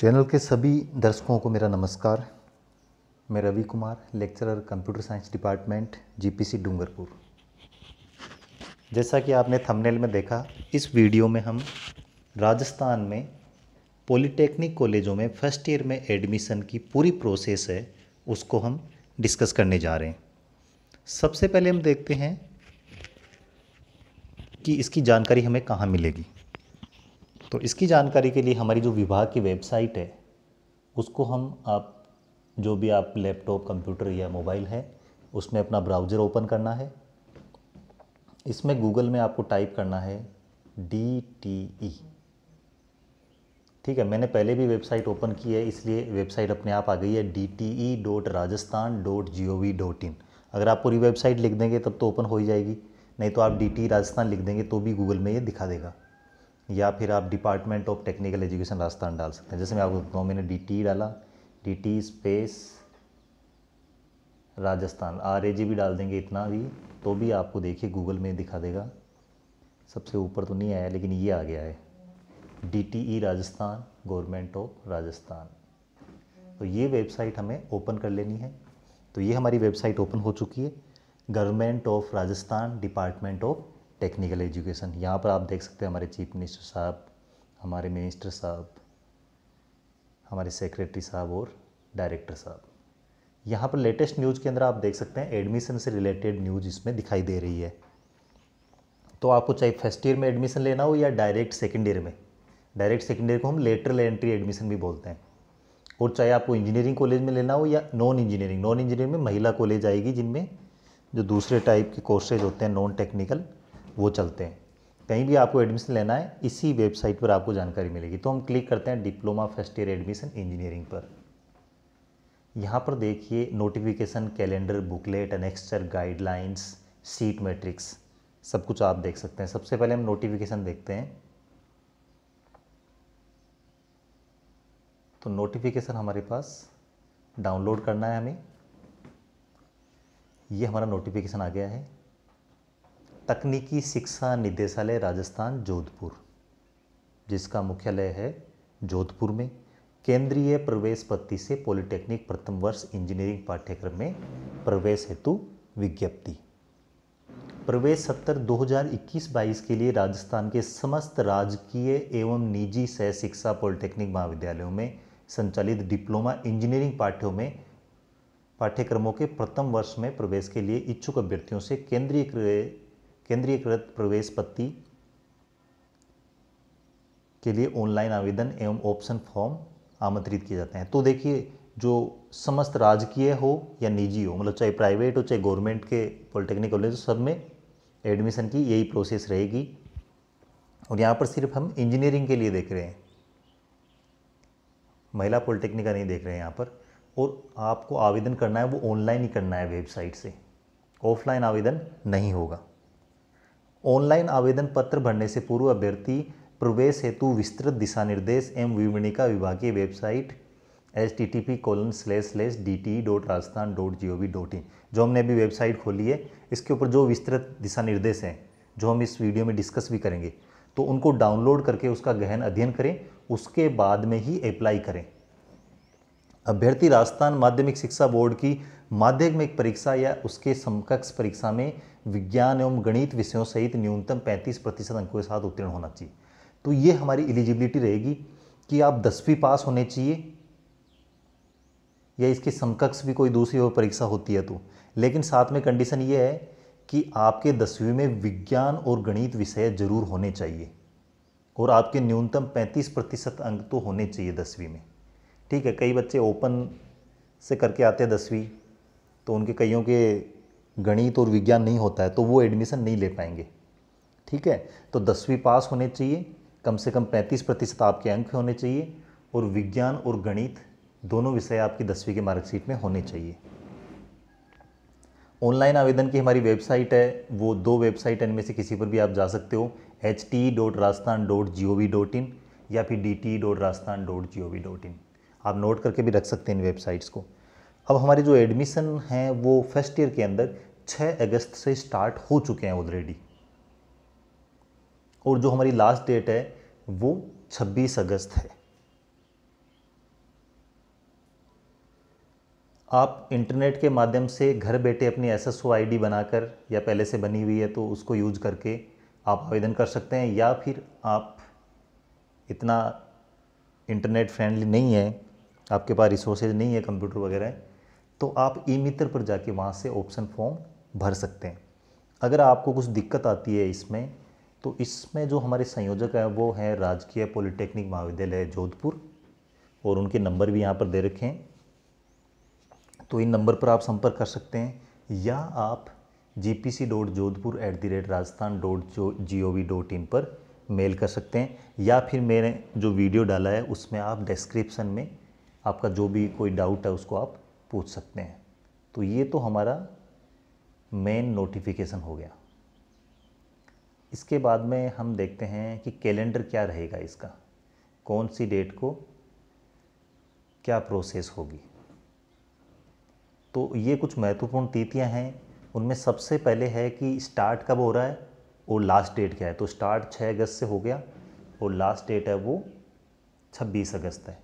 channel के सभी दर्शकों को मेरा नमस्कार मैं Ravi Kumar lecturer computer science department GPC Dungarpur जैसा कि आपने थंबनेल में देखा इस वीडियो में हम राजस्थान में पॉलिटेक्निक कॉलेजों में फर्स्ट ईयर में एडमिशन की पूरी प्रोसेस है उसको हम डिस्कस करने जा रहे हैं सबसे पहले हम देखते हैं कि इसकी जानकारी हमें कहाँ मिलेगी तो इसकी जानकारी के लिए हमारी जो विभाग की वेबसाइट है उसको हम आप जो भी आप लैपटॉप कंप्यूटर या मोबाइल है उसमें अपना ब्राउज़र ओपन करना है इसमें गूगल में आपको टाइप करना है डी टी ई ठीक है मैंने पहले भी वेबसाइट ओपन की है इसलिए वेबसाइट अपने आप आ गई है D T E dot Rajasthan dot G O V dot in अगर आप पूरी वेबसाइट लिख देंगे तब तो ओपन हो ही जाएगी नहीं तो आप डी टी e राजस्थान लिख देंगे तो भी गूगल में ये दिखा देगा या फिर आप department of technical education Rajasthan डाल सकते हैं जैसे मैं आपको बताता हूँ मैंने डी टी e डाला D T space Rajasthan R A G भी डाल देंगे इतना भी तो भी आपको देखिए गूगल में दिखा देगा सबसे ऊपर तो नहीं आया लेकिन ये आ गया है D T E Rajasthan government of Rajasthan तो ये वेबसाइट हमें ओपन कर लेनी है तो ये हमारी वेबसाइट ओपन हो चुकी है government of Rajasthan department of technical education यहाँ पर आप देख सकते हैं हमारे चीफ मिनिस्टर साहब हमारे मिनिस्टर साहब हमारे सेक्रेटरी साहब और डायरेक्टर साहब यहाँ पर लेटेस्ट न्यूज़ के अंदर आप देख सकते हैं एडमिशन से रिलेटेड न्यूज़ इसमें दिखाई दे रही है तो आपको चाहे फर्स्ट ईयर में एडमिशन लेना हो या डायरेक्ट सेकेंड ईयर में डायरेक्ट सेकेंड ईयर को हम लेटरल एंट्री एडमिशन भी बोलते हैं और चाहे आपको इंजीनियरिंग कॉलेज में लेना हो या नॉन इंजीनियरिंग नॉन इंजीनियरिंग में महिला कॉलेज आएगी जिनमें जो दूसरे टाइप के कोर्सेज होते हैं नॉन टेक्निकल वो चलते हैं कहीं भी आपको एडमिशन लेना है इसी वेबसाइट पर आपको जानकारी मिलेगी तो हम क्लिक करते हैं diploma first year admission engineering पर यहाँ पर देखिए notification calendar booklet annexure guidelines seat matrix सब कुछ आप देख सकते हैं सबसे पहले हम नोटिफिकेशन देखते हैं तो नोटिफिकेशन हमारे पास डाउनलोड करना है हमें ये हमारा नोटिफिकेशन आ गया है तकनीकी शिक्षा निदेशालय राजस्थान जोधपुर जिसका मुख्यालय है जोधपुर में केंद्रीय प्रवेश पत्ती से पॉलिटेक्निक प्रथम वर्ष इंजीनियरिंग पाठ्यक्रम में प्रवेश हेतु विज्ञप्ति प्रवेश सत्र 2021-22 के लिए राजस्थान के समस्त राजकीय एवं निजी सह शिक्षा पॉलिटेक्निक महाविद्यालयों में संचालित डिप्लोमा इंजीनियरिंग पाठ्यों में पाठ्यक्रमों के प्रथम वर्ष में प्रवेश के लिए इच्छुक अभ्यर्थियों से केंद्रीय केंद्रीयकृत प्रवेश पत्ती के लिए ऑनलाइन आवेदन एवं ऑप्शन फॉर्म आमंत्रित किए जाते हैं तो देखिए जो समस्त राजकीय हो या निजी हो मतलब चाहे प्राइवेट हो चाहे गवर्नमेंट के पॉलिटेक्निक कॉलेज सब में एडमिशन की यही प्रोसेस रहेगी और यहाँ पर सिर्फ हम इंजीनियरिंग के लिए देख रहे हैं महिला पॉलिटेक्निक का नहीं देख रहे हैं यहाँ पर और आपको आवेदन करना है वो ऑनलाइन ही करना है वेबसाइट से ऑफलाइन आवेदन नहीं होगा ऑनलाइन आवेदन पत्र भरने से पूर्व अभ्यर्थी प्रवेश हेतु विस्तृत दिशा निर्देश एवं विवरणिका विभागीय website H T T P colon slash slash D T dot Rajasthan dot G O V dot in जो हमने अभी वेबसाइट खोली है इसके ऊपर जो विस्तृत दिशा निर्देश हैं जो हम इस वीडियो में डिस्कस भी करेंगे तो उनको डाउनलोड करके उसका गहन अध्ययन करें उसके बाद में ही अप्लाई करें अभ्यर्थी राजस्थान माध्यमिक शिक्षा बोर्ड की माध्यमिक परीक्षा या उसके समकक्ष परीक्षा में विज्ञान एवं गणित विषयों सहित न्यूनतम 35 प्रतिशत अंकों के साथ उत्तीर्ण होना चाहिए तो ये हमारी एलिजिबिलिटी रहेगी कि आप दसवीं पास होने चाहिए या इसके समकक्ष भी कोई दूसरी और परीक्षा होती है तो लेकिन साथ में कंडीशन ये है कि आपके दसवीं में विज्ञान और गणित विषय जरूर होने चाहिए और आपके न्यूनतम 35 प्रतिशत अंक तो होने चाहिए दसवीं में ठीक है कई बच्चे ओपन से करके आते हैं दसवीं तो उनके कईयों के गणित और विज्ञान नहीं होता है तो वो एडमिशन नहीं ले पाएंगे ठीक है तो दसवीं पास होने चाहिए कम से कम पैंतीस प्रतिशत आपके अंक होने चाहिए और विज्ञान और गणित दोनों विषय आपकी दसवीं के मार्कशीट में होने चाहिए ऑनलाइन आवेदन की हमारी वेबसाइट है वो दो वेबसाइट इनमें से किसी पर भी आप जा सकते हो H T dot Rajasthan dot G O V dot in या फिर D T dot Rajasthan dot G O V dot in आप नोट करके भी रख सकते हैं इन वेबसाइट्स को अब हमारी जो एडमिशन हैं वो फर्स्ट ईयर के अंदर 6 अगस्त से स्टार्ट हो चुके हैं ऑलरेडी और जो हमारी लास्ट डेट है वो 26 अगस्त है आप इंटरनेट के माध्यम से घर बैठे अपनी S S O I D बनाकर या पहले से बनी हुई है तो उसको यूज करके आप आवेदन कर सकते हैं या फिर आप इतना इंटरनेट फ्रेंडली नहीं है आपके पास रिसोर्सेज नहीं है कंप्यूटर वगैरह तो आप ई मित्र पर जाके वहाँ से ऑप्शन फॉर्म भर सकते हैं अगर आपको कुछ दिक्कत आती है इसमें तो इसमें जो हमारे संयोजक हैं वो हैं राजकीय पॉलिटेक्निक महाविद्यालय जोधपुर और उनके नंबर भी यहाँ पर दे रखे हैं तो इन नंबर पर आप संपर्क कर सकते हैं या आप G P C dot Jodhpur at the rate Rajasthan dot जो G O V dot in पर मेल कर सकते हैं या फिर मैंने जो वीडियो डाला है उसमें आप डिस्क्रिप्सन में आपका जो भी कोई डाउट है उसको आप पूछ सकते हैं तो ये तो हमारा मेन नोटिफिकेशन हो गया इसके बाद में हम देखते हैं कि कैलेंडर क्या रहेगा इसका कौन सी डेट को क्या प्रोसेस होगी तो ये कुछ महत्वपूर्ण तिथियां हैं उनमें सबसे पहले है कि स्टार्ट कब हो रहा है और लास्ट डेट क्या है तो स्टार्ट 6 अगस्त से हो गया और लास्ट डेट है वो 26 अगस्त है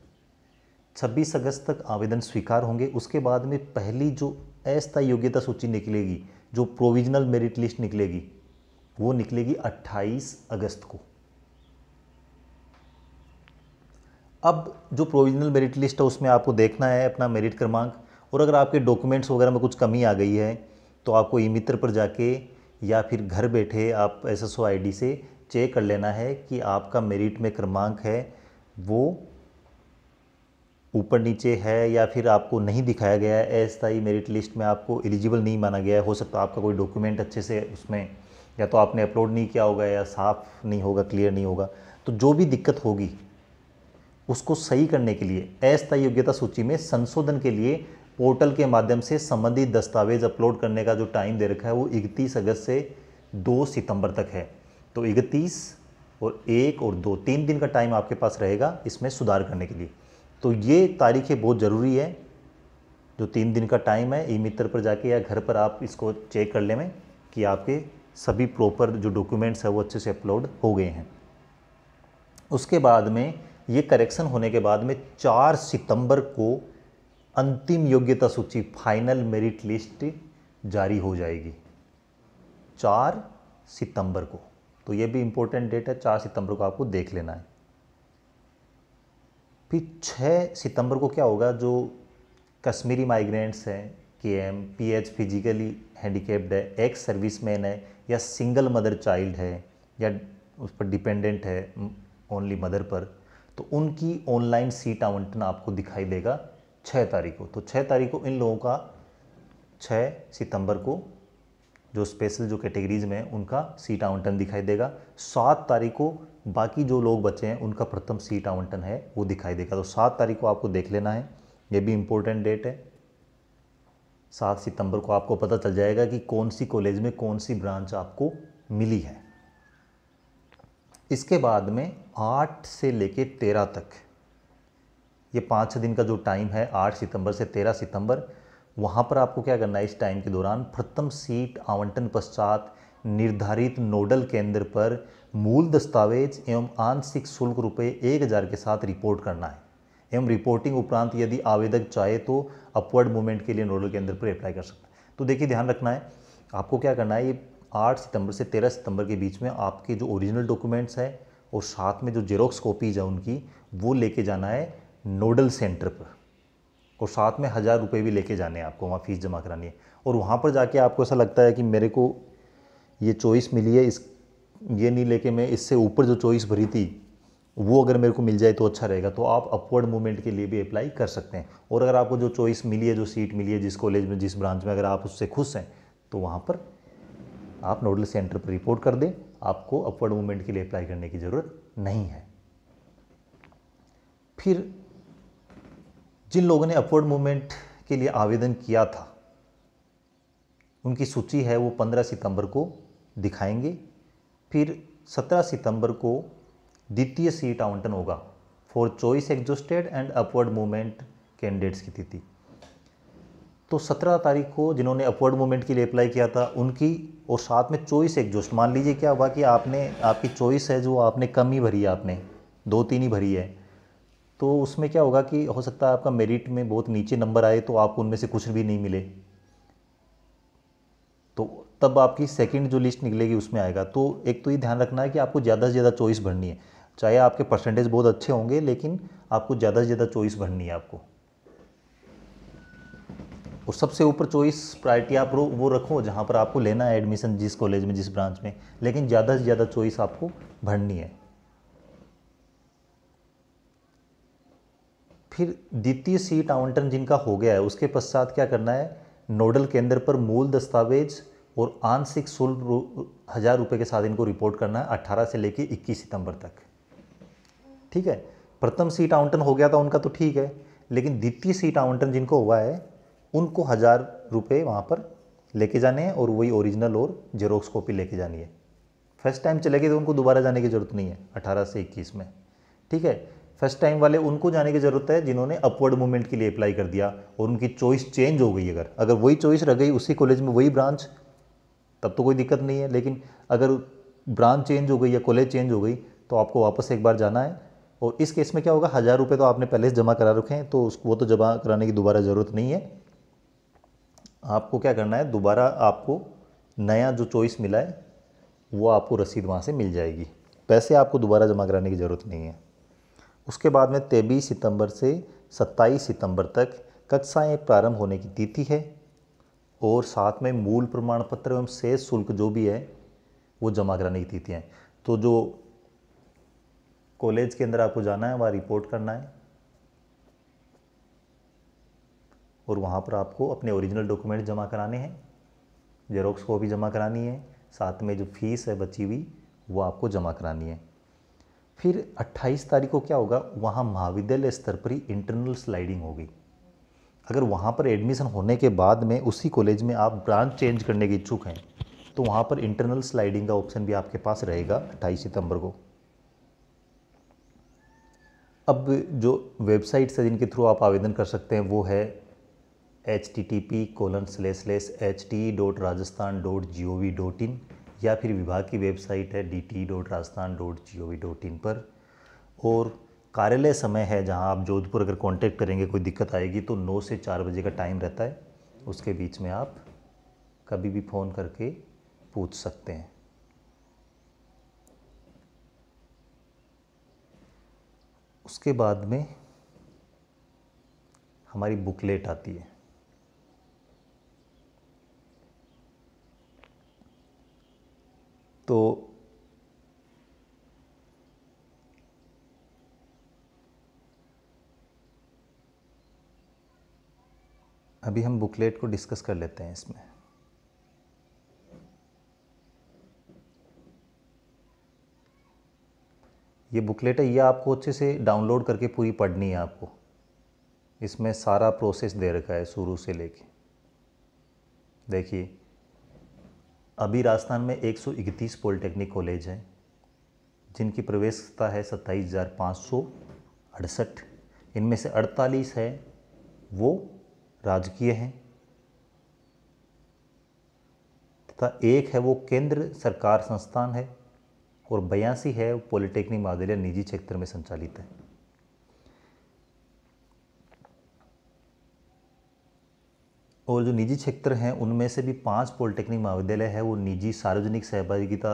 26 अगस्त तक आवेदन स्वीकार होंगे उसके बाद में पहली जो अस्थायी योग्यता सूची निकलेगी जो प्रोविजनल मेरिट लिस्ट निकलेगी वो निकलेगी 28 अगस्त को अब जो प्रोविजनल मेरिट लिस्ट है उसमें आपको देखना है अपना मेरिट क्रमांक और अगर आपके डॉक्यूमेंट्स वगैरह में कुछ कमी आ गई है तो आपको ई मित्र पर जाके या फिर घर बैठे आप एस एस से चेक कर लेना है कि आपका मेरिट में क्रमांक है वो ऊपर नीचे है या फिर आपको नहीं दिखाया गया है अस्थाई मेरिट लिस्ट में आपको एलिजिबल नहीं माना गया है हो सकता है आपका कोई डॉक्यूमेंट अच्छे से उसमें या तो आपने अपलोड नहीं किया होगा या साफ़ नहीं होगा क्लियर नहीं होगा तो जो भी दिक्कत होगी उसको सही करने के लिए अस्थाई योग्यता सूची में संशोधन के लिए पोर्टल के माध्यम से संबंधित दस्तावेज अपलोड करने का जो टाइम दे रखा है वो इकतीस अगस्त से दो सितंबर तक है तो इकतीस और एक और दो तीन दिन का टाइम आपके पास रहेगा इसमें सुधार करने के लिए तो ये तारीखें बहुत ज़रूरी है जो तीन दिन का टाइम है ई मित्र पर जाके या घर पर आप इसको चेक कर ले कि आपके सभी प्रॉपर जो डॉक्यूमेंट्स है वो अच्छे से अपलोड हो गए हैं उसके बाद में ये करेक्शन होने के बाद में चार सितंबर को अंतिम योग्यता सूची फाइनल मेरिट लिस्ट जारी हो जाएगी चार सितंबर को तो ये भी इम्पोर्टेंट डेट है चार सितंबर को आपको देख लेना है फिर छः सितंबर को क्या होगा जो कश्मीरी माइग्रेंट्स हैं K M P H physically handicapped है एक्स सर्विस मैन है या सिंगल मदर चाइल्ड है या उस पर डिपेंडेंट है ओनली मदर पर तो उनकी ऑनलाइन सीट आवंटन आपको दिखाई देगा छः तारीख को तो छः तारीख को इन लोगों का छः सितंबर को जो स्पेशल जो कैटेगरीज में उनका सीट आवंटन दिखाई देगा सात तारीख को बाकी जो लोग बचे हैं उनका प्रथम सीट आवंटन है वो दिखाई देगा तो सात तारीख को आपको देख लेना है ये भी इम्पोर्टेंट डेट है सात सितंबर को आपको पता चल जाएगा कि कौन सी कॉलेज में कौन सी ब्रांच आपको मिली है इसके बाद में आठ से लेके तेरह तक ये पाँच दिन का जो टाइम है आठ सितंबर से तेरह सितंबर वहाँ पर आपको क्या करना है इस टाइम के दौरान प्रथम सीट आवंटन पश्चात निर्धारित नोडल केंद्र पर मूल दस्तावेज एवं आंशिक शुल्क रुपये एक हज़ार के साथ रिपोर्ट करना है एवं रिपोर्टिंग उपरांत यदि आवेदक चाहे तो अपवर्ड मूवमेंट के लिए नोडल केंद्र पर अप्लाई कर सकता है तो देखिए ध्यान रखना है आपको क्या करना है ये आठ सितंबर से तेरह सितंबर के बीच में आपके जो ओरिजिनल डॉक्यूमेंट्स हैं और साथ में जो जेरोक्स कॉपीज है उनकी वो लेके जाना है नोडल सेंटर पर और साथ में हज़ार रुपये भी लेके जाने हैं आपको वहाँ फ़ीस जमा करानी है और वहाँ पर जाके आपको ऐसा लगता है कि मेरे को ये चॉइस मिली है इस ये नहीं लेके मैं इससे ऊपर जो चॉइस भरी थी वो अगर मेरे को मिल जाए तो अच्छा रहेगा तो आप अपवर्ड मूवमेंट के लिए भी अप्लाई कर सकते हैं और अगर आपको जो चॉइस मिली है जो सीट मिली है जिस कॉलेज में जिस ब्रांच में अगर आप उससे खुश हैं तो वहाँ पर आप नोडल सेंटर पर रिपोर्ट कर दें आपको अपवर्ड मूवमेंट के लिए अप्लाई करने की ज़रूरत नहीं है फिर जिन लोगों ने अपवर्ड मूवमेंट के लिए आवेदन किया था उनकी सूची है वो 15 सितंबर को दिखाएंगे फिर 17 सितंबर को द्वितीय सीट आवंटन होगा for choice exhausted and upward movement candidates की तिथि तो 17 तारीख को जिन्होंने अपवर्ड मूवमेंट के लिए अप्लाई किया था उनकी और साथ में चॉइस एग्जोस्ट मान लीजिए क्या हुआ कि आपने आपकी चॉइस है जो आपने कम ही भरी है आपने दो तीन ही भरी है तो उसमें क्या होगा कि हो सकता है आपका मेरिट में बहुत नीचे नंबर आए तो आपको उनमें से कुछ भी नहीं मिले तो तब आपकी सेकंड जो लिस्ट निकलेगी उसमें आएगा तो एक तो ये ध्यान रखना है कि आपको ज़्यादा से ज़्यादा चॉइस भरनी है चाहे आपके परसेंटेज बहुत अच्छे होंगे लेकिन आपको ज़्यादा से ज़्यादा चॉइस भरनी है आपको और सबसे ऊपर चॉइस प्रायरिटी आप वो रखो जहाँ पर आपको लेना है एडमिशन जिस कॉलेज में जिस ब्रांच में लेकिन ज़्यादा से ज़्यादा चॉइस आपको भरनी है फिर द्वितीय सीट आवंटन जिनका हो गया है उसके पश्चात क्या करना है नोडल केंद्र पर मूल दस्तावेज और आंशिक शुल्क हज़ार रुपये के साथ इनको रिपोर्ट करना है अट्ठारह से लेकर इक्कीस सितंबर तक ठीक है प्रथम सीट आवंटन हो गया था उनका तो ठीक है लेकिन द्वितीय सीट आवंटन जिनको हुआ है उनको हज़ार रुपये वहाँ पर लेके जाने हैं और वही ओरिजिनल और जेरोक्स कॉपी लेके जानी है फर्स्ट टाइम चले गए तो उनको दोबारा जाने की ज़रूरत नहीं है अठारह से इक्कीस में ठीक है फर्स्ट टाइम वाले उनको जाने की ज़रूरत है जिन्होंने अपवर्ड मूवमेंट के लिए अप्लाई कर दिया और उनकी चॉइस चेंज हो गई अगर अगर वही चॉइस रह गई उसी कॉलेज में वही ब्रांच तब तो कोई दिक्कत नहीं है लेकिन अगर ब्रांच चेंज हो गई या कॉलेज चेंज हो गई तो आपको वापस एक बार जाना है और इस केस में क्या होगा हज़ार रुपये तो आपने पहले से जमा करा रखे हैं तो उसको वो तो जमा कराने की दोबारा ज़रूरत नहीं है आपको क्या करना है दोबारा आपको नया जो चॉइस मिला है वो आपको रसीद वहाँ से मिल जाएगी पैसे आपको दोबारा जमा कराने की ज़रूरत नहीं है उसके बाद में तेईस सितंबर से सत्ताईस सितंबर तक कक्षाएं प्रारंभ होने की तिथि है और साथ में मूल प्रमाण पत्र एवं शेष शुल्क जो भी है वो जमा कराने की तिथियाँ तो जो कॉलेज के अंदर आपको जाना है वहाँ रिपोर्ट करना है और वहाँ पर आपको अपने ओरिजिनल डॉक्यूमेंट जमा कराने हैं जेरोक्स कॉपी जमा करानी है साथ में जो फीस है बची हुई वो आपको जमा करानी है फिर 28 तारीख को क्या होगा वहाँ महाविद्यालय स्तर पर ही इंटरनल स्लाइडिंग होगी अगर वहाँ पर एडमिशन होने के बाद में उसी कॉलेज में आप ब्रांच चेंज करने के इच्छुक हैं तो वहाँ पर इंटरनल स्लाइडिंग का ऑप्शन भी आपके पास रहेगा 28 सितंबर को अब जो वेबसाइट्स है जिनके थ्रू आप आवेदन कर सकते हैं वो है H T T P colon slash H T dot Rajasthan dot G O V dot in या फिर विभाग की वेबसाइट है D T dot Rajasthan dot G O V dot in पर और कार्यालय समय है जहाँ आप जोधपुर अगर कांटेक्ट करेंगे कोई दिक्कत आएगी तो नौ से चार बजे का टाइम रहता है उसके बीच में आप कभी भी फ़ोन करके पूछ सकते हैं उसके बाद में हमारी बुकलेट आती है तो अभी हम बुकलेट को डिस्कस कर लेते हैं इसमें ये बुकलेट है ये आपको अच्छे से डाउनलोड करके पूरी पढ़नी है आपको इसमें सारा प्रोसेस दे रखा है शुरू से लेके देखिए अभी राजस्थान में 131 पॉलिटेक्निक कॉलेज हैं जिनकी प्रवेशता है सत्ताईस हज़ार पाँच सौ अड़सठ इनमें से 48 है वो राजकीय हैं तथा एक है वो केंद्र सरकार संस्थान है और बयासी है पॉलिटेक्निक महाविद्यालय निजी क्षेत्र में संचालित है और जो निजी क्षेत्र हैं उनमें से भी पाँच पॉलिटेक्निक महाविद्यालय है वो निजी सार्वजनिक सहभागिता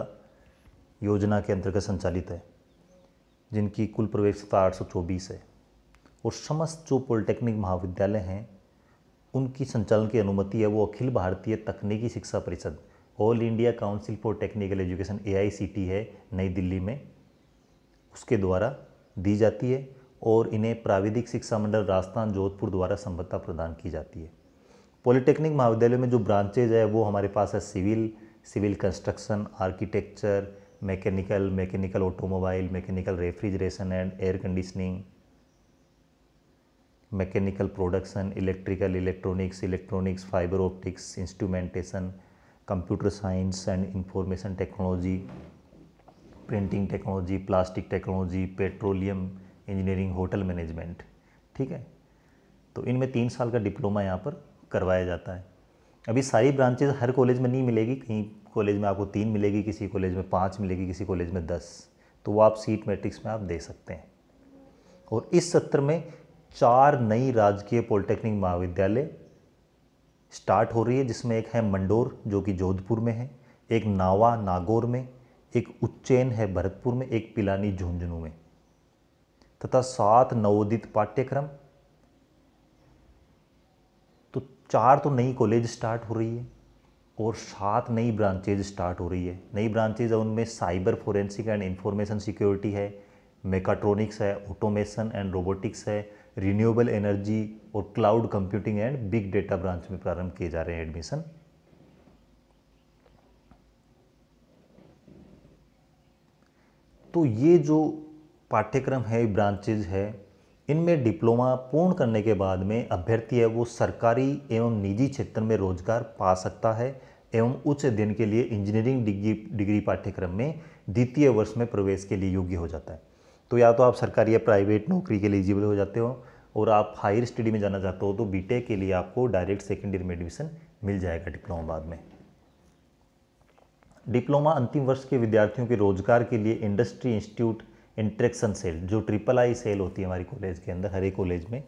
योजना के अंतर्गत संचालित है जिनकी कुल प्रवेशता चौबीस है और समस्त जो पॉलिटेक्निक महाविद्यालय हैं उनकी संचालन की अनुमति है वो अखिल भारतीय तकनीकी शिक्षा परिषद All India Council for Technical Education ए है नई दिल्ली में उसके द्वारा दी जाती है और इन्हें प्राविधिक शिक्षा मंडल राजस्थान जोधपुर द्वारा संबद्धता प्रदान की जाती है पॉलिटेक्निक महाविद्यालय में जो ब्रांचेज है वो हमारे पास है civil civil construction architecture mechanical mechanical automobile mechanical refrigeration and air conditioning mechanical production electrical electronics electronics fibre optics instrumentation computer science and information technology printing technology plastic technology petroleum engineering hotel management ठीक है तो इनमें तीन साल का diploma यहाँ पर करवाया जाता है अभी सारी ब्रांचेज हर कॉलेज में नहीं मिलेगी कहीं कॉलेज में आपको तीन मिलेगी किसी कॉलेज में पाँच मिलेगी किसी कॉलेज में दस तो वो आप सीट मैट्रिक्स में आप दे सकते हैं और इस सत्र में चार नई राजकीय पॉलिटेक्निक महाविद्यालय स्टार्ट हो रही है जिसमें एक है मंडोर जो कि जोधपुर में है एक नावा नागौर में एक उच्चैन है भरतपुर में एक पिलानी झुंझुनू में तथा सात नवोदित पाठ्यक्रम चार तो नई कॉलेज स्टार्ट हो रही है और सात नई ब्रांचेज स्टार्ट हो रही है नई ब्रांचेज उनमें cyber forensic and information security है मेकाट्रॉनिक्स है ऑटोमेशन एंड रोबोटिक्स है रिन्यूएबल एनर्जी और cloud computing and big data branch में प्रारंभ किए जा रहे हैं एडमिशन तो ये जो पाठ्यक्रम है ब्रांचेज है इनमें डिप्लोमा पूर्ण करने के बाद में अभ्यर्थी है वो सरकारी एवं निजी क्षेत्र में रोजगार पा सकता है एवं उच्च अध्ययन के लिए इंजीनियरिंग डिग्री डिग्री पाठ्यक्रम में द्वितीय वर्ष में प्रवेश के लिए योग्य हो जाता है तो या तो आप सरकारी या प्राइवेट नौकरी के लिए एलिजिबल हो जाते हो और आप हायर स्टडी में जाना चाहते हो तो बीटेक के लिए आपको डायरेक्ट सेकेंड ईयर में एडमिशन मिल जाएगा डिप्लोमा बाद में डिप्लोमा अंतिम वर्ष के विद्यार्थियों के रोजगार के लिए इंडस्ट्री इंस्टीट्यूट इंट्रेक्शन सेल जो ट्रिपल आई सेल होती है हमारी कॉलेज के अंदर हर एक कॉलेज में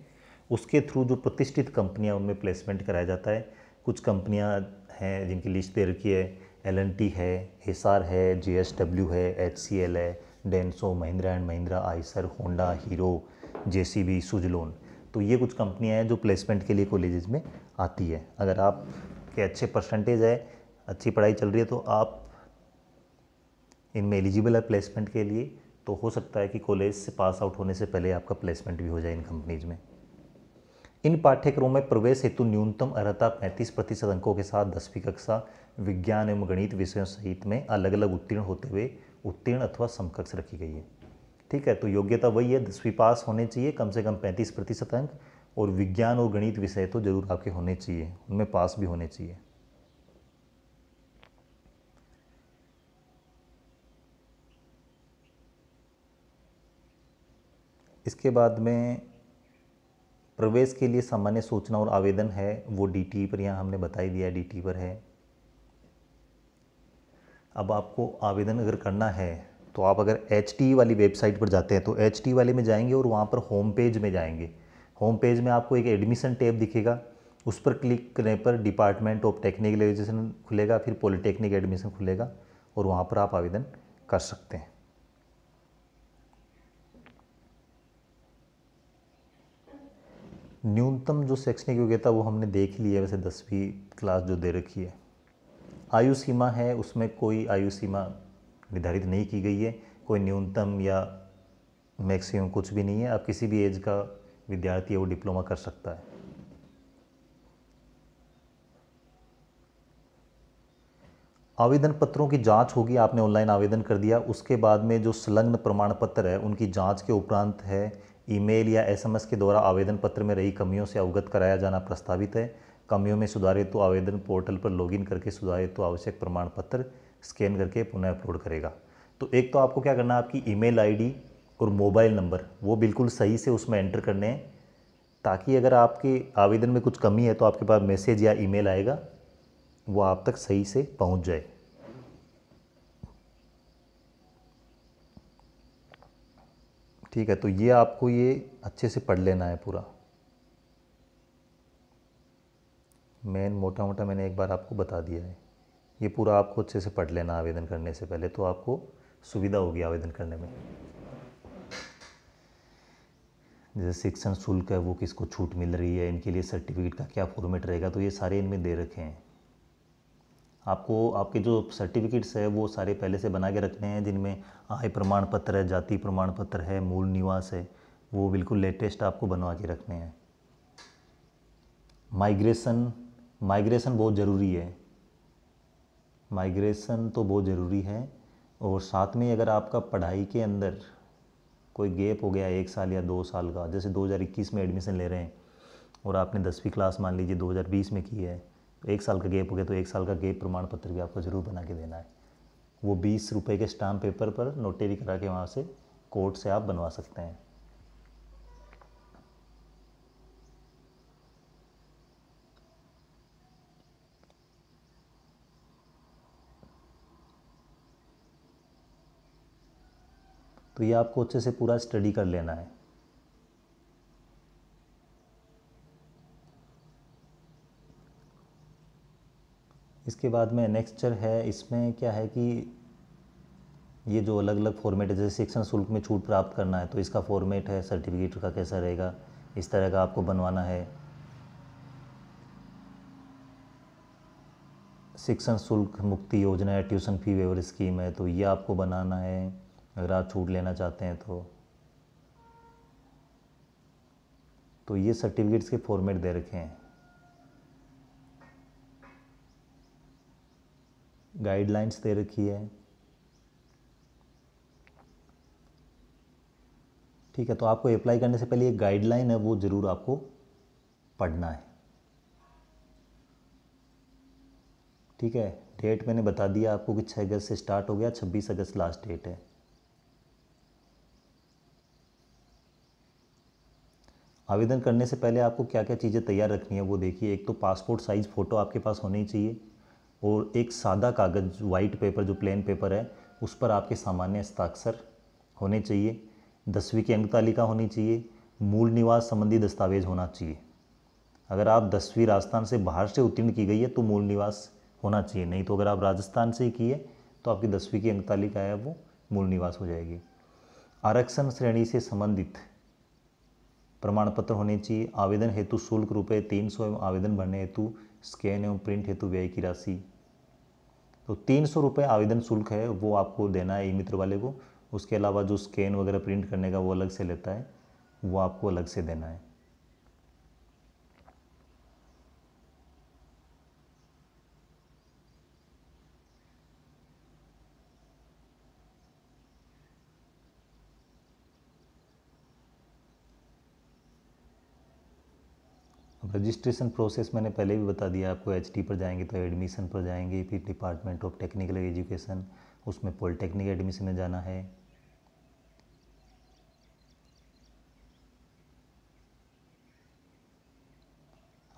उसके थ्रू जो प्रतिष्ठित कंपनियाँ उनमें प्लेसमेंट कराया जाता है कुछ कंपनियाँ हैं जिनकी लिस्ट दे रखी है एल है एस है जे है एच है Denso Mahindra and Mahindra Eicher Honda Hero J Suzlon तो ये कुछ कंपनियाँ हैं जो प्लेसमेंट के लिए कॉलेज में आती है अगर आप के अच्छे परसेंटेज है अच्छी पढ़ाई चल रही है तो आप इनमें एलिजिबल है प्लेसमेंट के लिए तो हो सकता है कि कॉलेज से पास आउट होने से पहले आपका प्लेसमेंट भी हो जाए इन कंपनीज में इन पाठ्यक्रमों में प्रवेश हेतु न्यूनतम अर्हता पैंतीस प्रतिशत अंकों के साथ दसवीं कक्षा विज्ञान एवं गणित विषयों सहित में अलग अलग उत्तीर्ण होते हुए उत्तीर्ण अथवा समकक्ष रखी गई है ठीक है तो योग्यता वही है दसवीं पास होने चाहिए कम से कम पैंतीस प्रतिशत अंक और विज्ञान और गणित विषय तो जरूर आपके होने चाहिए उनमें पास भी होने चाहिए इसके बाद में प्रवेश के लिए सामान्य सूचना और आवेदन है वो डीटी e पर यहाँ हमने बताई दिया डीटी e पर है अब आपको आवेदन अगर करना है तो आप अगर एच e वाली वेबसाइट पर जाते हैं तो एच वाले में जाएंगे और वहाँ पर होम पेज में जाएंगे होम पेज में आपको एक एडमिशन टैब दिखेगा उस पर क्लिक करने पर डिपार्टमेंट ऑफ टेक्निकल एजुकेशन खुलेगा फिर पॉलिटेक्निक एडमिशन खुलेगा और वहाँ पर आप आवेदन कर सकते हैं न्यूनतम जो शैक्षणिक योग्यता वो हमने देख ली है वैसे दसवीं क्लास जो दे रखी है आयु सीमा है उसमें कोई आयु सीमा निर्धारित नहीं की गई है कोई न्यूनतम या मैक्सिमम कुछ भी नहीं है आप किसी भी एज का विद्यार्थी है वो डिप्लोमा कर सकता है आवेदन पत्रों की जांच होगी आपने ऑनलाइन आवेदन कर दिया उसके बाद में जो संलग्न प्रमाण पत्र है उनकी जांच के उपरांत है ईमेल या एसएमएस के द्वारा आवेदन पत्र में रही कमियों से अवगत कराया जाना प्रस्तावित है कमियों में सुधार हेतु आवेदन पोर्टल पर लॉगिन करके सुधार हेतु आवश्यक प्रमाण पत्र स्कैन करके पुनः अपलोड करेगा तो एक तो आपको क्या करना है आपकी ईमेल आईडी और मोबाइल नंबर वो बिल्कुल सही से उसमें एंटर करने हैं ताकि अगर आपके आवेदन में कुछ कमी है तो आपके पास मैसेज या ईमेल आएगा वो आप तक सही से पहुंच जाए ठीक है तो ये आपको ये अच्छे से पढ़ लेना है पूरा मेन मोटा मोटा मैंने एक बार आपको बता दिया है ये पूरा आपको अच्छे से पढ़ लेना आवेदन करने से पहले तो आपको सुविधा होगी आवेदन करने में जैसे शिक्षण शुल्क है वो किसको छूट मिल रही है इनके लिए सर्टिफिकेट का क्या फॉर्मेट रहेगा तो ये सारे इनमें दे रखे हैं आपको आपके जो सर्टिफिकेट्स है वो सारे पहले से बना के रखने हैं जिनमें आय प्रमाण पत्र है जाति प्रमाण पत्र है मूल निवास है वो बिल्कुल लेटेस्ट आपको बनवा के रखने हैं माइग्रेशन माइग्रेशन बहुत ज़रूरी है माइग्रेशन तो बहुत ज़रूरी है और साथ में अगर आपका पढ़ाई के अंदर कोई गैप हो गया एक साल या दो साल का जैसे 2021 में एडमिशन ले रहे हैं और आपने दसवीं क्लास मान लीजिए 2020 में की है एक साल का गैप हो गया तो एक साल का गैप प्रमाण पत्र भी आपको ज़रूर बना के देना है वो बीस रुपये के स्टाम्प पेपर पर नोटेरी करा के वहाँ से कोर्ट से आप बनवा सकते हैं तो ये आपको अच्छे से पूरा स्टडी कर लेना है इसके बाद में नेक्स्टर है इसमें क्या है कि ये जो अलग अलग फॉर्मेट है जैसे शिक्षण शुल्क में छूट प्राप्त करना है तो इसका फॉर्मेट है सर्टिफिकेट का कैसा रहेगा इस तरह का आपको बनवाना है शिक्षण शुल्क मुक्ति योजना है ट्यूशन फी वेवर स्कीम है तो ये आपको बनाना है अगर आप छूट लेना चाहते हैं तो तो ये सर्टिफिकेट्स के फॉर्मेट दे रखे हैं गाइडलाइंस दे रखी है ठीक है तो आपको अप्लाई करने से पहले एक गाइडलाइन है वो ज़रूर आपको पढ़ना है ठीक है डेट मैंने बता दिया आपको कि छः अगस्त से स्टार्ट हो गया छब्बीस अगस्त लास्ट डेट है आवेदन करने से पहले आपको क्या क्या चीज़ें तैयार रखनी है वो देखिए एक तो पासपोर्ट साइज़ फ़ोटो आपके पास होनी चाहिए और एक सादा कागज़ वाइट पेपर जो प्लेन पेपर है उस पर आपके सामान्य हस्ताक्षर होने चाहिए दसवीं की अंक तालिका होनी चाहिए मूल निवास संबंधी दस्तावेज होना चाहिए अगर आप दसवीं राजस्थान से बाहर से उत्तीर्ण की गई है तो मूल निवास होना चाहिए नहीं तो अगर आप राजस्थान से ही की है तो आपकी दसवीं की अंक तालिका है वो मूल निवास हो जाएगी आरक्षण श्रेणी से संबंधित प्रमाण पत्र होने चाहिए आवेदन हेतु शुल्क रुपये तीन सौ एवं आवेदन भरने हेतु स्कैन एवं प्रिंट हेतु व्यय की राशि तो तीन सौ रुपये आवेदन शुल्क है वो आपको देना है ई मित्र वाले को उसके अलावा जो स्कैन वगैरह प्रिंट करने का वो अलग से लेता है वो आपको अलग से देना है रजिस्ट्रेशन प्रोसेस मैंने पहले भी बता दिया आपको एच पर जाएंगे तो एडमिशन पर जाएंगे फिर डिपार्टमेंट ऑफ टेक्निकल एजुकेशन उसमें पॉलिटेक्निक एडमिशन में जाना है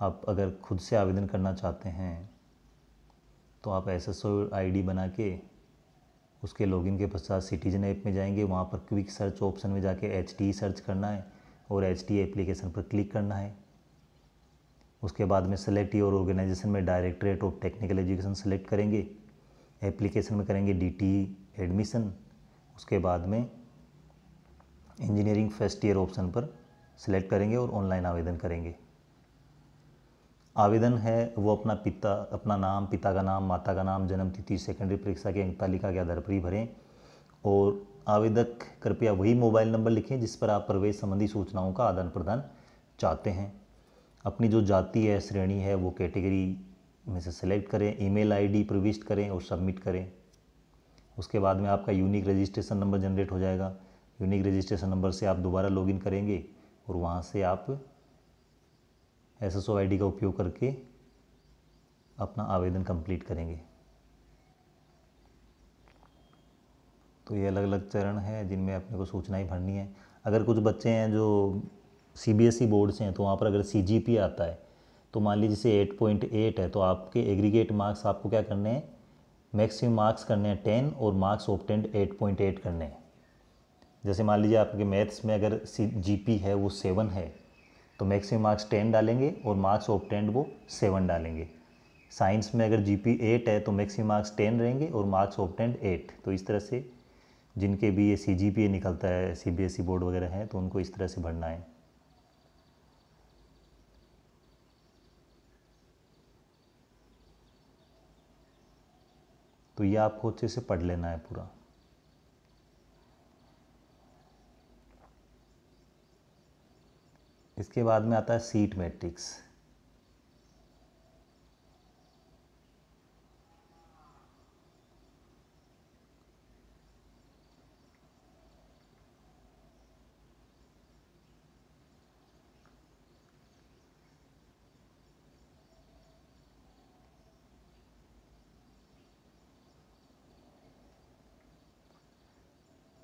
आप अगर खुद से आवेदन करना चाहते हैं तो आप एस एस बना के उसके लॉगिन के पश्चात सिटीजन ऐप में जाएंगे वहाँ पर क्विक सर्च ऑप्शन में जाके एच सर्च करना है और एच एप्लीकेशन पर क्लिक करना है उसके बाद में सेलेक्ट योर ऑर्गेनाइजेशन में directorate of technical education select करेंगे एप्लीकेशन में करेंगे डी एडमिशन e, उसके बाद में इंजीनियरिंग फर्स्ट ईयर ऑप्शन पर सिलेक्ट करेंगे और ऑनलाइन आवेदन करेंगे आवेदन है वो अपना पिता अपना नाम पिता का नाम माता का नाम जन्म तिथि सेकेंडरी परीक्षा के अंक तालिका के आधार पर ही भरें और आवेदक कृपया वही मोबाइल नंबर लिखें जिस पर आप प्रवेश संबंधी सूचनाओं का आदान प्रदान चाहते हैं अपनी जो जाति है श्रेणी है वो कैटेगरी में से सेलेक्ट करें ईमेल आईडी प्रविष्ट करें और सबमिट करें उसके बाद में आपका यूनिक रजिस्ट्रेशन नंबर जनरेट हो जाएगा यूनिक रजिस्ट्रेशन नंबर से आप दोबारा लॉगिन करेंगे और वहाँ से आप एस एस का उपयोग करके अपना आवेदन कंप्लीट करेंगे तो ये अलग अलग चरण हैं जिनमें अपने को सूचनाएँ भरनी है अगर कुछ बच्चे हैं जो C B S E boards हैं तो वहाँ पर अगर सी जी पी आता है तो मान लीजिए जैसे एट पॉइंट एट है तो आपके एग्रीगेट मार्क्स आपको क्या करने हैं मैक्सिमम मार्क्स करने हैं टेन और marks obtained eight point eight करने हैं जैसे मान लीजिए आपके मैथ्स में अगर सी जी पी है वो सेवन है तो मैक्सिमम मार्क्स टेन डालेंगे और मार्क्स ऑप्टेंड वो सेवन डालेंगे साइंस में अगर जी पी एट है तो मैक्सिमम मार्क्स टेन रहेंगे और मार्क्स ऑप्टेंड एट तो इस तरह से जिनके भी ये सी जी पी निकलता है C B S E board वगैरह हैं तो उनको इस तरह से भरना है तो ये आपको अच्छे से पढ़ लेना है पूरा इसके बाद में आता है सीट मैट्रिक्स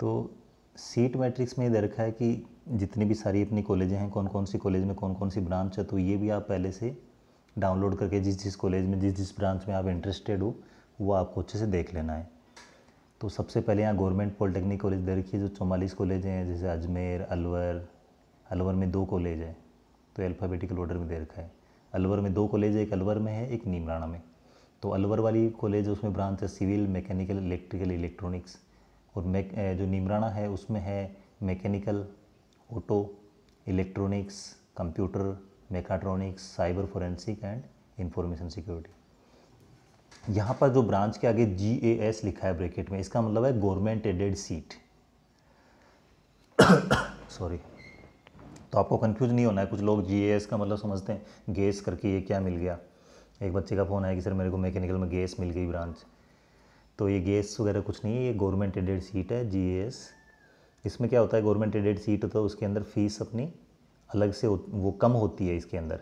तो सीट मैट्रिक्स में ये दे रखा है कि जितनी भी सारी अपनी कॉलेजें हैं कौन कौन सी कॉलेज में कौन कौन सी ब्रांच है तो ये भी आप पहले से डाउनलोड करके जिस जिस कॉलेज में जिस जिस ब्रांच में आप इंटरेस्टेड हो वो आपको अच्छे से देख लेना है तो सबसे पहले यहाँ गवर्नमेंट पॉलिटेक्निक कॉलेज दे रखी है जो चौवालीस कॉलेज हैं जैसे अजमेर अलवर अलवर में दो कॉलेज है तो अल्फ़ाबेटिकल ऑर्डर में दे रखा है अलवर में दो कॉलेज है एक अलवर में है एक नीमराणा में तो अलवर वाली कॉलेज उसमें ब्रांच है सिविल मैकेनिकल इलेक्ट्रिकल इलेक्ट्रॉनिक्स और मैक जो निमराना है उसमें है mechanical auto electronics computer mechatronics cyber forensic and information security यहाँ पर जो ब्रांच के आगे जी ए एस लिखा है ब्रैकेट में इसका मतलब है गवर्नमेंट एडेड सीट सॉरी तो आपको कंफ्यूज नहीं होना है कुछ लोग जी ए एस का मतलब समझते हैं गैस करके ये क्या मिल गया एक बच्चे का फ़ोन आया कि सर मेरे को मैकेनिकल में गैस मिल गई ब्रांच तो ये गैस वगैरह कुछ नहीं है ये गवर्नमेंट एडेड सीट है जी इसमें क्या होता है गवर्नमेंट एडेड सीट तो उसके अंदर फ़ीस अपनी अलग से वो कम होती है इसके अंदर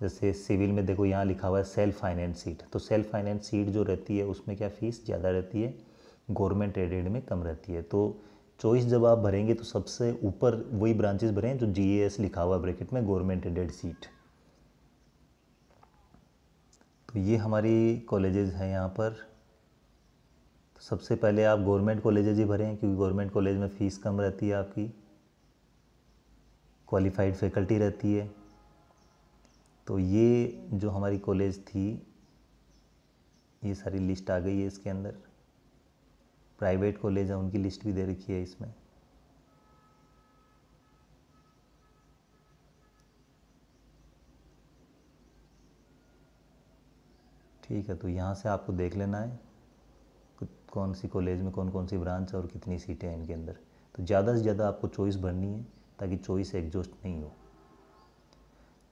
जैसे सिविल में देखो यहाँ लिखा हुआ है सेल्फ फाइनेंस सीट तो सेल्फ फाइनेंस सीट जो रहती है उसमें क्या फ़ीस ज़्यादा रहती है गवर्नमेंट एडेड में कम रहती है तो चॉइस जब आप भरेंगे तो सबसे ऊपर वही ब्रांचेस भरें जो जी लिखा हुआ है ब्रैकेट में गवर्नमेंट एडेड सीट तो ये हमारी कॉलेजेस हैं यहाँ पर सबसे पहले आप गवर्नमेंट कॉलेजेज ही भरें क्योंकि गवर्नमेंट कॉलेज में फ़ीस कम रहती है आपकी क्वालिफाइड फैकल्टी रहती है तो ये जो हमारी कॉलेज थी ये सारी लिस्ट आ गई है इसके अंदर प्राइवेट कॉलेज है उनकी लिस्ट भी दे रखी है इसमें ठीक है तो यहाँ से आपको देख लेना है कौन सी कॉलेज में कौन कौन सी ब्रांच है और कितनी सीटें हैं इनके अंदर तो ज़्यादा से ज़्यादा आपको चॉइस भरनी है ताकि चॉइस एग्जॉस्ट नहीं हो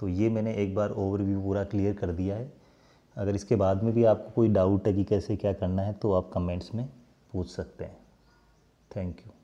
तो ये मैंने एक बार ओवरव्यू पूरा क्लियर कर दिया है अगर इसके बाद में भी आपको कोई डाउट है कि कैसे क्या करना है तो आप कमेंट्स में पूछ सकते हैं थैंक यू